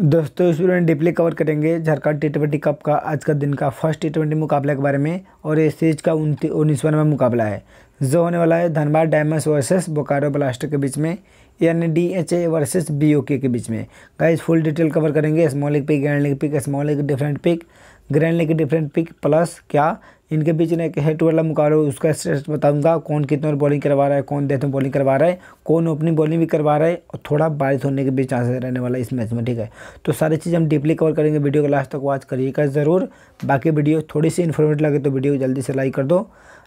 दोस्तों student डिप्ले cover करेंगे Jharkhand T twenty cup का आज का दिन का फर्स्ट टी ट्वेंटी मुकाबले के बारे में और इस सीरीज का उन्नीसवा नंबर मुकाबला है जो होने वाला है Dhanbad diamonds versus Bokaro blaster के बीच में यानी D H A versus B O के बीच में गाइस फुल डिटेल कवर करेंगे स्मॉल एक pick and league pick small एक डिफरेंट पिक ग्रैंड लेकिन डिफरेंट पिक प्लस क्या इनके बीच में एक हेड टू वाला मुकाबला उसका स्टेटस बताऊंगा कौन कितने ओवर बॉलिंग करवा रहा है कौन देते में बॉलिंग करवा रहा है कौन ओपनिंग बॉलिंग भी करवा रहा है और थोड़ा बारिश होने के भी चांसेस रहने वाला है इस मैच में ठीक है तो सारी चीज़ हम डीपली कवर करेंगे वीडियो को लास्ट तक वॉच करिएगा ज़रूर बाकी वीडियो थोड़ी सी इन्फॉर्मेटिव लगे तो वीडियो को जल्दी से लाइक कर दो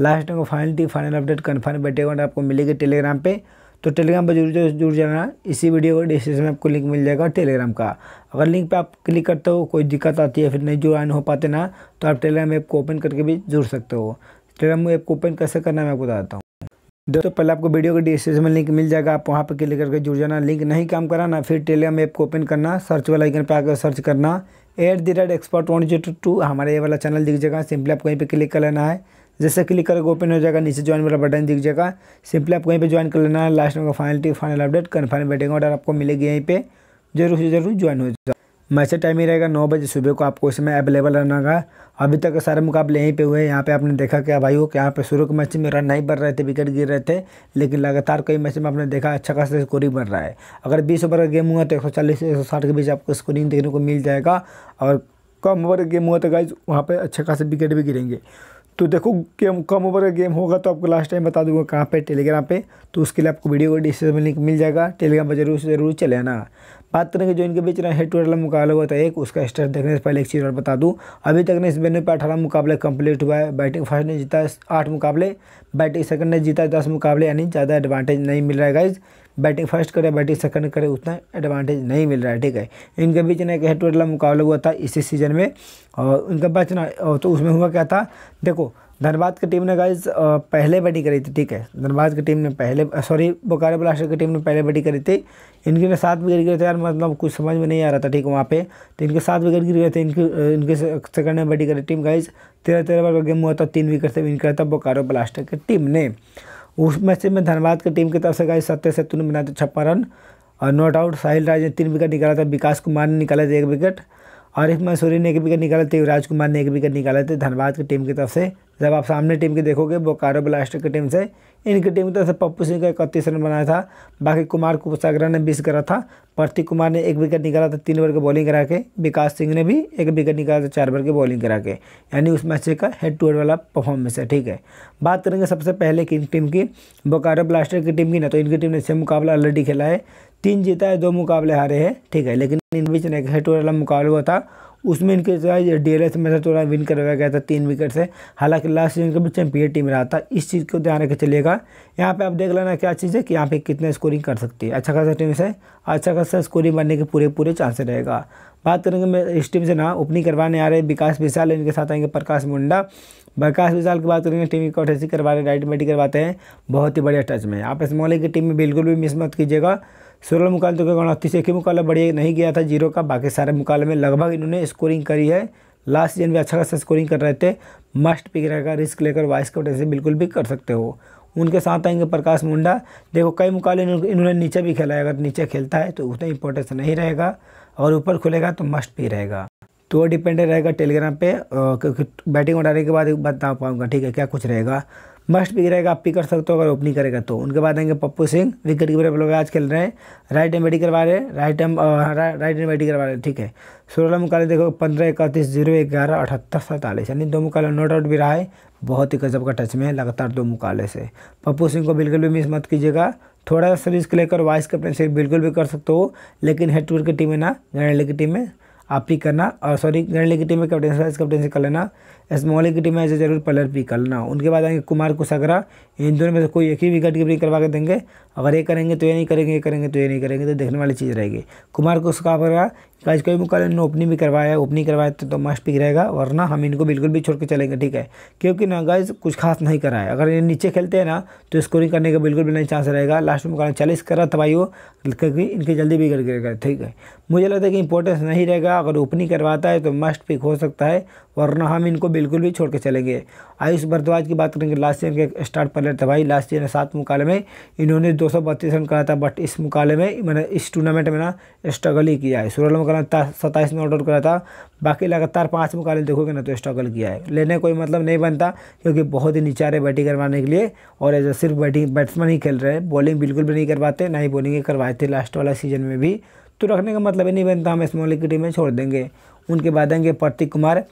लास्ट में final T final update confirm बैठेगा आपको मिलेगी टेलीग्राम पर तो टेलीग्राम पर जरूर जरूर जुड़ जाना इसी वीडियो को डिस्क्रिप्शन में आपको लिंक मिल जाएगा टेलीग्राम का अगर लिंक पे आप क्लिक करते हो कोई दिक्कत आती है फिर नहीं ज्वाइन हो पाते ना तो आप टेलीग्राम ऐप को ओपन करके भी जुड़ सकते हो टेलीग्राम ऐप को ओपन कैसे करना मैं आपको बताता हूँ दोस्तों पहले आपको वीडियो के डिस्क्रिप्शन में लिंक मिल जाएगा आप वहाँ पर क्लिक करके जुड़ जाना लिंक नहीं काम करा ना फिर टेलीग्राम ऐप को ओपन करना सर्च वाला आइकन पर आकर सर्च करना at the rate expert one zero two हमारे ये वाला चैनल दिख जाएगा सिंपली आपको यहीं पर क्लिक कर लेना है जैसे क्लिक करके ओपन हो जाएगा नीचे ज्वाइन वाला बटन दिख जाएगा सिंपली आपको यहीं पे ज्वाइन कर लेना है लास्ट में फाइनल फाइनल अपडेट कन्फर्म बैठेगा ऑर्डर आपको मिलेगी यहीं पे जरूर से जरूर ज्वाइन हो जाएगा मैसे टाइम ही रहेगा नौ बजे सुबह को आपको इसमें अवेलेबल रहना का अभी तक सारे मुकाबले यहीं पे हुए यहाँ पे आपने देखा क्या भाई हो कि यहाँ पे शुरू के मैच में रन नहीं बढ़ रहे थे विकेट गिर रहे थे लेकिन लगातार कई मैच में आपने देखा अच्छा खासा स्कोरिंग बढ़ रहा है अगर बीस ओवर का गेम हुआ तो एक सौ चालीस एक सौ साठ के बीच आपको स्कोरिंग देखने को मिल जाएगा और कम ओवर का गेम हुआ तो गाइज वहाँ पर अच्छे खासा विकेट भी गिरेंगे तो देखो गेम कम ओवर का गेम होगा तो आपको लास्ट टाइम बता दूंगा कहाँ पे टेलीग्राम पे तो उसके लिए आपको वीडियो को डिस्क्रिप्शन में लिंक मिल जाएगा टेलीग्राम पर जरूर से ज़रूर चले आना बात करेंगे जो इनके बीच हेड टू हेड मुकाबला हुआ था एक उसका स्टेट देखने से पहले एक चीज़ और बता दूँ अभी तक ने इस वेन्यू पर अठारह मुकाबले कंप्लीट हुआ है बैटिंग फर्स्ट ने जीता आठ मुकाबले बैटिंग सेकंड ने जीता दस मुकाबले यानी ज़्यादा एडवांटेज नहीं मिल रहा है गाइज बैटिंग फर्स्ट करे बैटिंग सेकंड करे उतना एडवांटेज नहीं मिल रहा है ठीक है इनके बीच ने एक हेड टू हेड मुकाबला हुआ था इसी सीजन में और उनका बचना तो उसमें हुआ क्या था देखो धनबाद की टीम ने गाइज पहले बैटिंग करी थी ठीक है धनबाद की टीम ने पहले सॉरी बोकारो ब्लास्टर की टीम ने पहले बैटिंग करी थी इनके ने सात विकेट गिरे थे यार मतलब कुछ समझ में नहीं आ रहा था ठीक है वहाँ पे तो इनके सात विकेट गिर गए थे इनके इनके सेकंड में बैटिंग करी टीम गाइज तेरह तेरह बार गेम हुआ था तीन विकेट से विन करा था बोकारो ब्लास्टर की टीम ने उस मैच में धनबाद की टीम की तरफ से गाइज सत्तर सत्तु ने बनाए थे छप्पन रन और नॉट आउट साहिल राज ने तीन विकेट निकाला था विकास कुमार ने निकाला था एक विकेट आरिफ मंसूरी ने एक विकेट निकाले थे युवराज कुमार ने एक विकेट निकाले थे तो धनबाद की टीम की तरफ से जब आप सामने टीम के देखोगे बोकारो ब्लास्टर की टीम से इनकी टीम की तरफ से पप्पू सिंह का इकतीस रन बनाया था बाकी कुमार कुसागरा ने बीस करा था प्रतीक कुमार ने एक विकेट निकाला था तीन ओवर की बॉलिंग करा के विकास सिंह ने भी एक विकेट निकाला था चार ओवर की बॉलिंग करा के यानी उस मैच का हेड टू हेड वाला परफॉर्मेंस है ठीक है बात करेंगे सबसे पहले किन टीम की बोकारो ब्लास्टर की टीम की ना तो इनकी टीम ने इससे मुकाबला ऑलरेडी खेला है तीन जीता है दो मुकाबले हारे हैं ठीक है लेकिन इन बीच एक हेड टू वाला मुकाबला हुआ था उसमें इनके जो है डी एल एस में से थोड़ा विन करवाया गया था तीन विकेट से हालांकि लास्ट सीजन का भी चैंपियन टीम रहा था इस चीज़ को ध्यान रखे चलेगा यहाँ पे आप देख लेना क्या चीज़ है कि यहाँ पे कितने स्कोरिंग कर सकती है अच्छा खासा टीम से अच्छा खासा स्कोरिंग बनने के पूरे पूरे चांसेस रहेगा बात करेंगे मैं इस टीम से ना ओपनिंग करवाने आ रहे विकास विशाल इनके साथ आएंगे प्रकाश मुंडा प्रकाश विशाल की बात करेंगे टीम की कॉटेसी करवा रहे राइट बैटिंग करवाते हैं बहुत ही बढ़िया टच में आप इस मोहल्ले की टीम में बिल्कुल भी मिस मत कीजिएगा सोलह मुकाबले तो क्या उनतीस एक ही मुकाबला बढ़िया नहीं गया था जीरो का बाकी सारे मुकाबले में लगभग इन्होंने स्कोरिंग करी है लास्ट सीजन भी अच्छा खासा स्कोरिंग कर रहे थे मस्ट पिक रहेगा रिस्क लेकर वाइस कप्ट ऐसे बिल्कुल भी कर सकते हो उनके साथ आएंगे प्रकाश मुंडा देखो कई मुकाबले इन्होंने नीचे भी खेला है अगर नीचे खेलता है तो उतना इंपॉर्टेंस नहीं रहेगा और ऊपर खुलेगा तो मस्ट भी रहेगा तो वो डिपेंडेंट रहेगा टेलीग्राम पे क्योंकि बैटिंग उठाने के बाद बता पाऊँगा ठीक है क्या कुछ रहेगा मस्ट पिक रहेगा आप पिक कर सकते हो अगर ओपनिंग करेगा तो उनके बाद आएंगे पप्पू सिंह विकेट कीपर लोग आज खेल रहे हैं राइट एम बैटिंग करवा रहे हैं right arm right arm batting करवा रहे हैं ठीक है सोलह मुकाबले देखो पंद्रह इकतीस जीरो ग्यारह अठहत्तर सैंतालीस यानी दो मुकाबले नोट आउट भी रहा है बहुत ही गजब का टच में है लगातार दो मुकाबले से पप्पू सिंह को बिल्कुल भी मिस मत कीजिएगा थोड़ा सा सर्विस को लेकर वाइस कैप्टनशिप बिल्कुल भी कर सकते हो लेकिन हेड टूर की टीम है ना गणली की टीम में आप ही करना और सॉरी गणली की टीम में कैप्टन वाइस कैप्टनसी कर लेना स्मॉल की टीम में ऐसे जरूर पलर पी करना उनके बाद आएंगे कुमार कुशागरा इन दोनों में से कोई एक ही विकेट कीपरिंग करवा के देंगे अगर ये करेंगे तो ये नहीं करेंगे ये करेंगे तो ये नहीं करेंगे तो देखने वाली चीज़ रहेगी कुमार कुसगरा आज कोई मुकाबले इन्होंने ओपनिंग भी करवाया है ओपनिंग करवाया तो, तो मस्ट पिक रहेगा वरना हम इनको बिल्कुल भी छोड़ के चलेंगे ठीक है क्योंकि ना गाइज कुछ खास नहीं करा है अगर ये नीचे खेलते हैं ना तो स्कोरिंग करने का बिल्कुल भी नहीं चांस रहेगा लास्ट में मुकाबला चालीस करा था भाई वो क्योंकि इनके जल्दी भी कर गिरेगा ठीक है मुझे लगता है कि इंपॉर्टेंस नहीं रहेगा अगर ओपनिंग करवाता है तो मस्ट पिक हो सकता है वरना हम इनको बिल्कुल भी छोड़ के चले गए आयुष भरद्वाज की बात करेंगे लास्ट ईयर के स्टार्ट पर था भाई लास्ट ईयर ने सात मुकाले में इन्होंने दो रन करा था बट इस मुकाले में मैंने इस टूर्नामेंट में ना स्ट्रगल ही किया है सोलह मुकाबला सत्ताईस में आउट करा था बाकी लगातार पाँच मुकाले देखोगे ना तो स्ट्रगल किया है लेने कोई मतलब नहीं बनता क्योंकि बहुत ही निचारे बैटिंग करवाने के लिए और एज सिर्फ बैटिंग बैट्समैन ही खेल रहे हैं बॉलिंग बिल्कुल भी नहीं कर पाते ना ही बॉलिंग करवाए थे लास्ट वाला सीजन में भी तो रखने का मतलब ही नहीं बनता हम स्मॉल की टीम में छोड़ देंगे उनके बाद आएंगे Prateek Kumar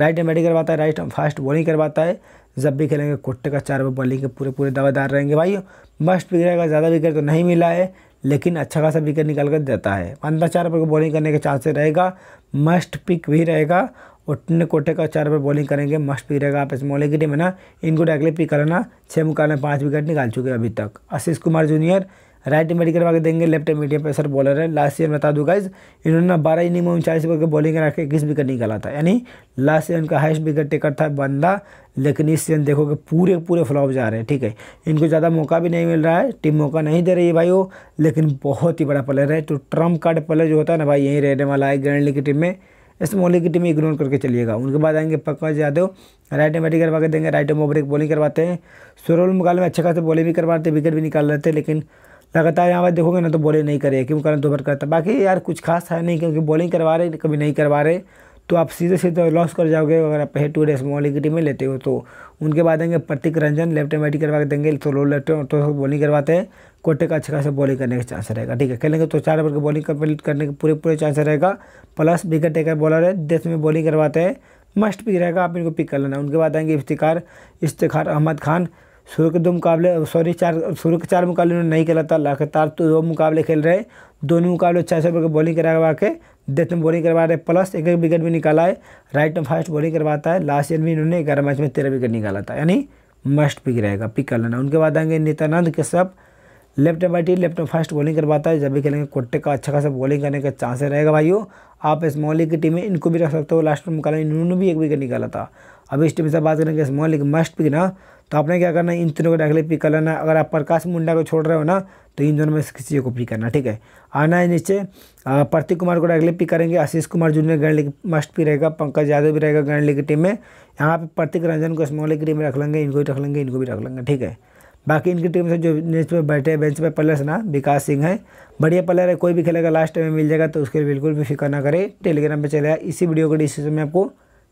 right hand batting करवाता है राइट फास्ट बॉलिंग करवाता है जब भी खेलेंगे कोट्टे का चार ओवर बॉलिंग के पूरे पूरे दावेदार रहेंगे भाई मस्ट विकेट रहेगा ज़्यादा विकेट तो नहीं मिला है लेकिन अच्छा खासा विकेट निकाल कर देता है पंद्रह चार ओवर को बॉलिंग करने के चांसेस रहेगा मस्ट पिक भी रहेगा और कोटे का चार ओवर बॉलिंग करेंगे मस्ट पिक रहेगा आप इस मोले की टीम है ना इनको डायरेक्टली पिक कराना छः मुकाबले पाँच विकेट निकाल चुके हैं अभी तक Ashish Kumar junior right medical में देंगे लेफ्ट मीडियम पेसर बॉलर है लास्ट ईयर बता दूँ गाइज इन्होंने ना बारह इनिंग में उनचालीस ओवर के बॉलिंग करा के इक्कीस विकेट निकाला था यानी लास्ट ईयर इनका हाइस्ट विकेट टेकर था बंदा लेकिन इस सीजन कि पूरे पूरे फ्लॉप जा रहे हैं ठीक है इनको ज़्यादा मौका भी नहीं मिल रहा है टीम मौका नहीं दे रही है भाई वो लेकिन बहुत ही बड़ा प्लेयर है तो ट्रम्प कार्ड प्लेयर जो होता है ना भाई यहीं रहने वाला है ग्रैंड लीग की टीम में स्मॉल लीग की टीम इग्नोर करके चलिएगा उनके बाद आएंगे पकड़ यादव राइट बैटिंग करवा के देंगे राइट एंड ओवर बॉलिंग करवाते हैं सोरोल मुकाल में अच्छे खास बॉलिंग भी करवाते विकेट भी निकाल लेते हैं लेकिन लगातार यहाँ पर देखोगे ना तो बॉलिंग नहीं करे क्यों करण दो करता बाकी यार कुछ खास है नहीं क्योंकि बॉलिंग करवा रहे कभी नहीं करवा रहे तो आप सीधे सीधे लॉस कर जाओगे अगर आप पहले टू डे स्मॉल की टीमें लेते हो तो उनके बाद आएंगे Prateek Ranjan left hand batting करवा के देंगे तो लो लेफ्ट तो बॉलिंग करवाते हैं कोटे का अच्छे खासा बॉलिंग करने का चांस रहेगा ठीक है खेलेंगे तो चार ओवर की बॉलिंग कंप्लीट करने के पूरे पूरे चांस रहेगा प्लस विकेट टेकर बॉलर है देश में बॉलिंग करवाते हैं मस्ट पिक रहेगा आप इनको पिक कर लेना उनके बाद आएंगे इफ्तिकार इफ्तार अहमद खान सूर्य के दो मुकाबले सॉरी चार सूर्य के चार मुकाबले उन्होंने नहीं खेला था लगातार तो दो मुकाबले खेल रहे दोनों मुकाबले छः ओवर की बॉलिंग करवा के डेथ में बॉलिंग करवा रहे प्लस एक एक विकेट भी निकाला है राइट में फास्ट बॉलिंग करवाता है लास्ट ईयर भी इन्होंने ग्यारह मैच में तेरह विकेट निकाला था यानी मस्ट पिक रहेगा पिक कर लेना उनके बाद आएंगे नित्यानंद सब लेफ्ट बैटी लेफ्ट में फास्ट बॉलिंग करवाता है जब भी खेलेंगे कोट्टे का अच्छा खासा बॉलिंग करने का चांस रहेगा भाइयों आप इस मॉलिक की टीम में इनको भी रख सकते हो लास्ट में मुकाबला इन्होंने भी एक विकेट निकाला था अभी इस टीम से बात करेंगे इस मॉलिक मस्ट पिक ना तो आपने क्या करना इन तीनों को डायरेक्ट पिक कर लेना अगर आप प्रकाश मुंडा को छोड़ रहे हो ना तो इन दोनों में से किसी को पिक करना ठीक है आना है नीचे प्रतीक कुमार को डायरेक्ट पिक करेंगे Ashish Kumar junior grand league must भी रहेगा पंकज यादव भी रहेगा गैंड लीग की टीम में यहाँ पर प्रतीक रंजन को स्मॉल लीग की टीम में रख लेंगे इनको भी रख लेंगे इनको भी रख लेंगे ठीक है बाकी इनकी टीम से जो नेक्स्ट में बैठे हैं बेंच पर प्लेयर्स ना विकास सिंह है बढ़िया प्लेयर है कोई भी खेलेगा लास्ट में मिल जाएगा तो उसके लिए बिल्कुल भी फिक्र ना करें टेलीग्राम पे चले आए इसी वीडियो के डिस्क्रिप्शन में आपको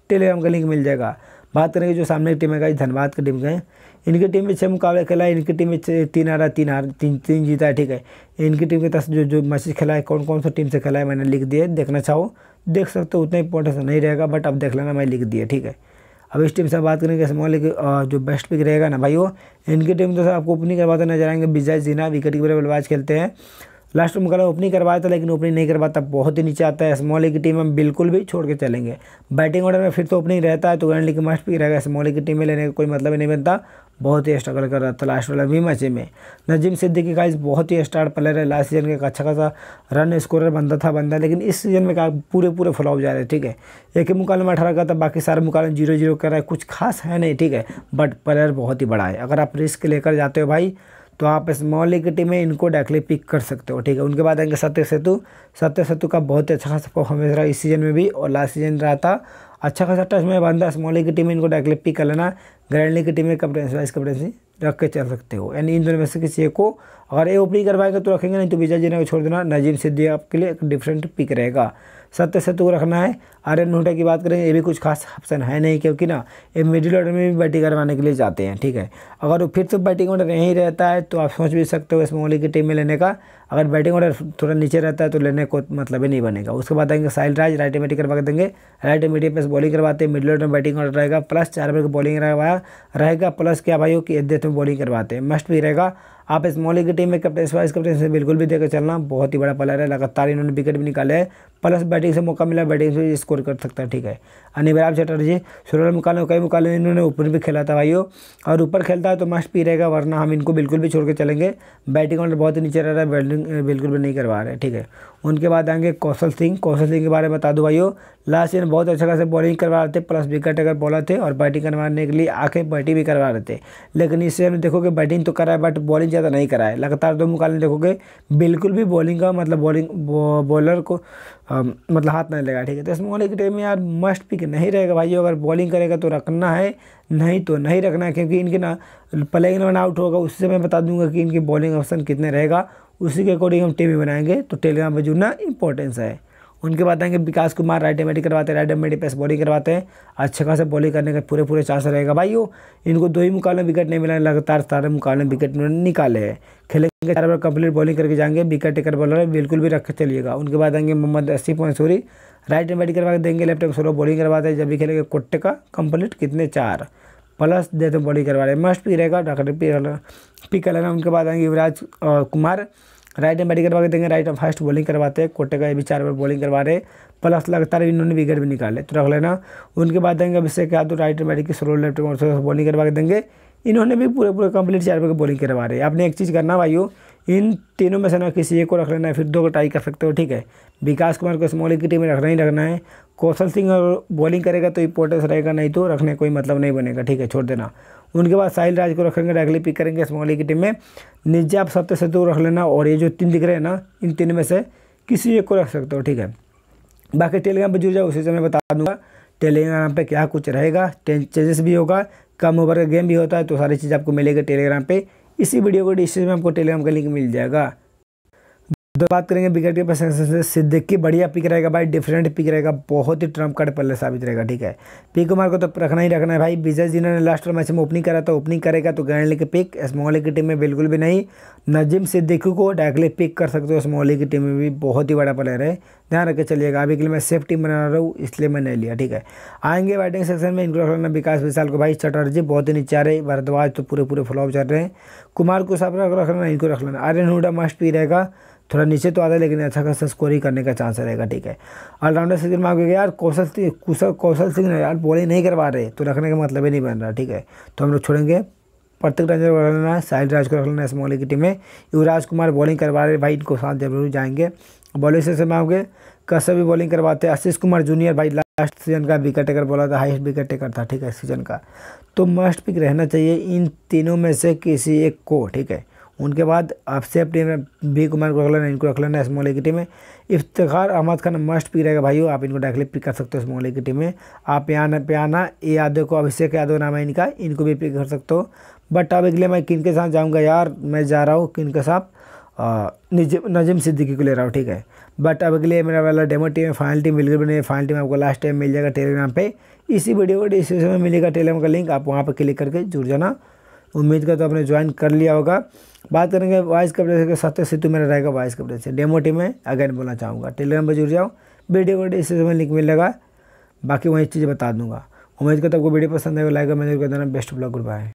टेलीग्राम का लिंक मिल जाएगा बात करेंगे जो सामने की टीम है धनबाद की टीम गए है इनकी टीम में छः मुकाबले खेला है इनकी टीम में तीन हारा तीन हार तीन तीन जीता है ठीक है इनकी टीम के तरफ जो जो मैसेज खेला है कौन कौन सा टीम से खेला है मैंने लिख दिया देखना चाहो देख सकते हो उतना इंपॉर्टेंस तो नहीं रहेगा बट अब देख लेना मैं लिख दिया ठीक है अब इस टीम से बात करेंगे स्मॉल जो बेस्ट पिक रहेगा ना भाई वो इनकी टीम तो सर आपको ओपनिंग करवाते नजर आएंगे विजय जीना विकेट कीपर बल्लेबाज खेलते हैं लास्ट में मुकाबला ओपनिंग करवाया था लेकिन ओपनिंग नहीं करवाता बहुत ही नीचे आता है स्मॉल की टीम हम बिल्कुल भी छोड़ के चलेंगे बैटिंग ऑर्डर में फिर तो ओपनिंग रहता है तो ग्रैंड लीग मस्ट भी रहेगा स्मॉल की टीम में लेने का कोई मतलब ही नहीं बनता बहुत ही स्ट्रगल कर रहा था लास्ट वाला भी मैच में नजीम सिद्दीकी का बहुत ही स्टार प्लेयर है लास्ट सीजन का अच्छा खासा रन स्कोरर बनता था बंदा लेकिन इस सीजन में पूरे पूरे फ्लॉप जा रहे हैं ठीक है एक ही मुकाबले में अठारह का था बाकी सारे मुकाबले जीरो जीरो कर रहा है कुछ खास है नहीं ठीक है बट प्लेयर बहुत ही बड़ा है अगर आप रिस्क लेकर जाते हो भाई तो आप की टीम में इनको डायरेक्टली पिक कर सकते हो ठीक है उनके बाद आएंगे सत्य सेतु सत्य सेतु का बहुत ही अच्छा खासा परफॉर्मेंस रहा इस सीजन में भी और लास्ट सीजन रहा था अच्छा खासा टच में बांधा स्मॉल टीम में इनको डायरेक्टली पिक कर लेना ग्रैंड टीम में कप्टेंसी वाइस कप्टेंसी रख के चल सकते हो यानी इन दोनों में से किसी एक को अगर ए ओपनिंग करवाएंगे तो रखेंगे नहीं तो विजय जी ने छोड़ देना नजीम सिद्धि आपके लिए एक डिफरेंट पिक रहेगा सत्य सत्य को रखना है आर्यन नोटा की बात करें ये भी कुछ खास ऑप्शन है नहीं क्योंकि ना ये मिडिल ऑर्डर में भी बैटिंग करवाने के लिए जाते हैं ठीक है अगर वो फिर से बैटिंग ऑर्डर यहीं रहता है तो आप सोच भी सकते हो इस मोली की टीम में लेने का अगर बैटिंग ऑर्डर थोड़ा नीचे रहता है तो लेने को मतलब ही नहीं बनेगा उसके बाद आएंगे साहिल राज राइट मीटिंग करवा देंगे राइट मीटिंग प्लस बॉलिंग करवाते हैं मिडिल ऑर्डर में बैटिंग ऑर्डर रहेगा प्लस चार ओवर की बॉलिंग रहेगा प्लस क्या भाई हो कि में बॉलिंग करवाते हैं मस्ट भी रहेगा आप इस मोली की टीम में कप्टेंस वाइस कप्टेंस से बिल्कुल भी देकर चलना बहुत ही बड़ा प्लेयर है लगातार इन्होंने विकेट भी निकाले हैं प्लस बैटिंग से मौका मिला बैटिंग से स्कोर कर सकता है ठीक है अनिवराम चटर्जी सूर्य मुकाल में कई मुकाले इन्होंने ऊपर भी खेला था भाइयों और ऊपर खेलता है तो मस्ट पी रहेगा वरना हम इनको बिल्कुल भी छोड़ के चलेंगे बैटिंग ऑर्डर बहुत ही नीचे रह रहा है बैटिंग बिल्कुल भी नहीं करवा रहे ठीक है उनके बाद आएंगे कौशल सिंह कौशल सिंह के बारे में बता दो भाइयों लास्ट ईयर बहुत अच्छा खासा बॉलिंग करवा रहे थे प्लस विकेट अगर बॉलर थे और बैटिंग करवाने के लिए आके बैटिंग भी करवा रहे थे लेकिन इस ईयर में देखोगे बैटिंग तो करा है बट बॉलिंग ज़्यादा नहीं करा है लगातार दो मुकाले देखोगे बिल्कुल भी बॉलिंग का मतलब बॉलिंग बॉलर को मतलब हाथ नहीं लगा ठीक है तो स्मॉल विकेट में यार मस्ट पिक नहीं रहेगा भाई अगर बॉलिंग करेगा तो रखना है नहीं तो नहीं रखना है क्योंकि इनके ना प्लेइंग इलेवन आउट होगा उससे मैं बता दूंगा कि इनके बॉलिंग ऑप्शन कितने रहेगा उसी के अकॉर्डिंग हम टीम बनाएंगे तो टेलीग्राम पर जुड़ना इंपॉर्टेंस है उनके बाद आएंगे विकास कुमार राइट एम करवाते हैं राइट एम पेस बॉलिंग करवाते हैं अच्छे खासे बॉलिंग करने का पूरे पूरे चांस रहेगा भाई इनको दो ही मुकाबले विकेट नहीं मिला लगातार सारे मुकाबले विकेट निकाले हैं खेलेंगे चार बार कंप्लीट बॉलिंग करके जाएंगे विकेट टेकर बॉलर है बिल्कुल भी रख चलिएगा उनके बाद आएंगे Mohammad Asif Mansuri right arm batting करवा देंगे लेफ्ट एम सोलो बॉलिंग करवाते हैं जब भी खेलेंगे कोट्टे का कंप्लीट कितने चार प्लस देते बॉलिंग करवा रहे मस्ट भी रहेगा डॉक्टर पी पी लेना उनके बाद आएंगे युवराज कुमार राइट में बैटिंग करवा के देंगे राइट में फास्ट बॉलिंग करवाते हैं कोटे का ये भी चार बार बॉलिंग करवा रहे प्लस लगातार इन्होंने विकेट भी निकाले तो रख लेना उनके बाद देंगे अभिषेक यादव राइट में बैटिंग के स्लो लेफ्ट बॉलिंग करवा के देंगे इन्होंने भी पूरे पूरे कंप्लीट चार बार की बॉलिंग करवा रहे आपने एक चीज़ करना भाई इन तीनों में से ना किसी एक को रख लेना है फिर दो को टाई कर सकते हो ठीक है विकास कुमार को स्मॉल टीम में रखना ही रखना है कौशल सिंह अगर बॉलिंग करेगा तो इंपोर्टेंस रहेगा नहीं तो रखने कोई मतलब नहीं बनेगा ठीक है छोड़ देना उनके बाद साहिल राज को रखेंगे डायरेक्टली पिक करेंगे स्मॉल टीम में निज्जा आप सत्य सेतु रख लेना और ये जो तीन दिख रहे हैं ना इन तीन में से किसी एक को रख सकते हो ठीक है बाकी टेलीग्राम पर जुड़ जाओ उसी से मैं बता दूंगा टेलीग्राम पे क्या कुछ रहेगा चेंजेस भी होगा कम ओवर का गेम भी होता है तो सारी चीज़ आपको मिलेगी टेलीग्राम पे इसी वीडियो को डिस्क्रिप्शन में आपको टेलीग्राम का लिंक मिल जाएगा दो तो बात करेंगे विकेट के से सिद्दीकी बढ़िया पिक रहेगा भाई डिफरेंट पिक रहेगा बहुत ही ट्रम्प कार्ड पल्ले साबित रहेगा ठीक है पी कुमार को तो रखना ही रखना है भाई विजय जिन्होंने लास्ट मैच में ओपनिंग करा तो ओपनिंग करेगा तो गैंडली की पिक स्मॉली की टीम में बिल्कुल भी नहीं नजीम सिद्दीकी को डायरेक्टली पिक कर सकते हो स्मॉली की टीम में भी बहुत ही बड़ा प्लेयर है ध्यान रखे चलिएगा अभी के लिए मैं सेफ टीम बना रहा हूँ इसलिए मैं नहीं लिया ठीक है आएंगे बैटिंग सेक्शन में इनको रखना विकास विशाल को भाई चटर्जी बहुत ही नीचे आ रहे भारद्वाज तो पूरे पूरे फ्लॉप चल रहे हैं कुमार को साफ रख लेना इनको रख लेना आर्यन हुडा मस्ट पी रहेगा थोड़ा नीचे तो आता है लेकिन अच्छा खासा स्कोर ही करने का चांस रहेगा ठीक है ऑलराउंडर सीजन में आपको यार कौशल कुशल कौशल सिंह यार बॉलिंग नहीं करवा रहे तो रखने का मतलब ही नहीं बन रहा ठीक है तो हम लोग छोड़ेंगे प्रत्येक रंजन को रख लेना साहिल राज को रख लेना इस मोहल्ले की टीम में युवराज कुमार बॉलिंग करवा रहे भाई इनको साथ जरूर जाएंगे बॉलिंग सेशन में आपके कसर भी बॉलिंग करवाते हैं आशीष कुमार जूनियर भाई लास्ट सीजन का विकेट टेकर बोला था हाइस्ट विकेट टेकर था ठीक है सीजन का तो मस्ट पिक रहना चाहिए इन तीनों में से किसी एक को ठीक है उनके बाद आपसे टीम बी कुमार को रख लेना इनको रख लेना स्मॉल की टीम में इफ्तार अहमद खान मस्ट पिक रहेगा भाइयों आप इनको डायरेक्टली पिक कर सकते हो स्मॉल की टीम में आप यहाँ पे आना ए यादव को अभिषेक यादव नाम है इनका इनको भी पिक कर सकते हो बट अब अगले मैं किन के साथ जाऊँगा यार मैं जा रहा हूँ किन के साथ नजीम सिद्दीकी को ले रहा हूँ ठीक है बट अब अगले मेरा वाला डेमो टीम है फाइनल टीम बिल्कुल भी नहीं फाइनल टीम आपको लास्ट टाइम मिल जाएगा टेलीग्राम पे इसी वीडियो को डिस्क्रिप्शन में मिलेगा टेलीग्राम का लिंक आप वहाँ पर क्लिक करके जुड़ जाना उम्मीद करता तो आपने ज्वाइन कर लिया होगा बात करेंगे वॉइस कवरेज के साथ सेतु तो मेरा रहेगा वॉइस कवरेज से डेमो टीम में अगेन बोलना चाहूँगा टेलीग्राम पर जुड़ जाओ वीडियो को इस समय लिंक मिलेगा बाकी वही चीज़ें बता दूंगा उम्मीद करता आपको वीडियो पसंद आएगा लाइक मैंने देना बेस्ट ब्लॉग गुड बाय